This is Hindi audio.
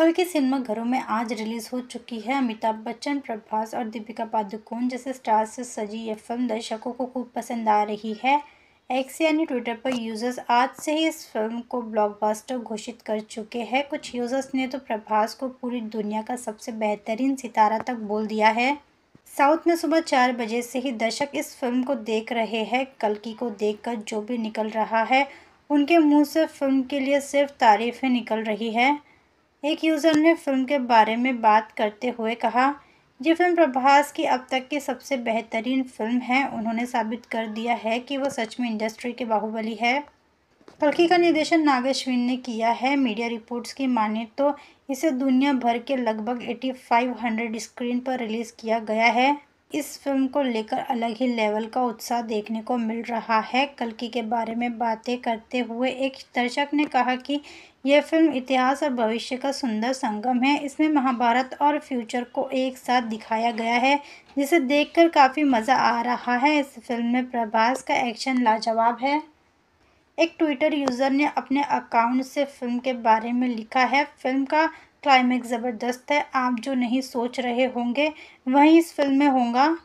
कल की सिनेमा घरों में आज रिलीज हो चुकी है अमिताभ बच्चन प्रभास और दीपिका पादुकोण जैसे स्टार्स से सजी यह फिल्म दर्शकों को खूब पसंद आ रही है एक्स यानी ट्विटर पर यूजर्स आज से ही इस फिल्म को ब्लॉकबस्टर घोषित कर चुके हैं कुछ यूजर्स ने तो प्रभास को पूरी दुनिया का सबसे बेहतरीन सितारा तक बोल दिया है साउथ में सुबह चार बजे से ही दर्शक इस फिल्म को देख रहे हैं कलकी को देखकर जो भी निकल रहा है उनके मुंह से फिल्म के लिए सिर्फ तारीफें निकल रही है एक यूज़र ने फिल्म के बारे में बात करते हुए कहा ये फिल्म प्रभास की अब तक की सबसे बेहतरीन फिल्म है उन्होंने साबित कर दिया है कि वो सच में इंडस्ट्री के बाहुबली है पलखी का निर्देशन नागेश्विन ने किया है मीडिया रिपोर्ट्स की माने तो इसे दुनिया भर के लगभग एटी फाइव हंड्रेड स्क्रीन पर रिलीज़ किया गया है इस फिल्म को लेकर अलग ही लेवल का उत्साह देखने को मिल रहा है कल्कि के बारे में बातें करते हुए एक दर्शक ने कहा कि यह फिल्म इतिहास और भविष्य का सुंदर संगम है इसमें महाभारत और फ्यूचर को एक साथ दिखाया गया है जिसे देखकर काफ़ी मज़ा आ रहा है इस फिल्म में प्रभास का एक्शन लाजवाब है एक ट्विटर यूज़र ने अपने अकाउंट से फिल्म के बारे में लिखा है फिल्म का क्लाइमैक्स ज़बरदस्त है आप जो नहीं सोच रहे होंगे वही इस फिल्म में होगा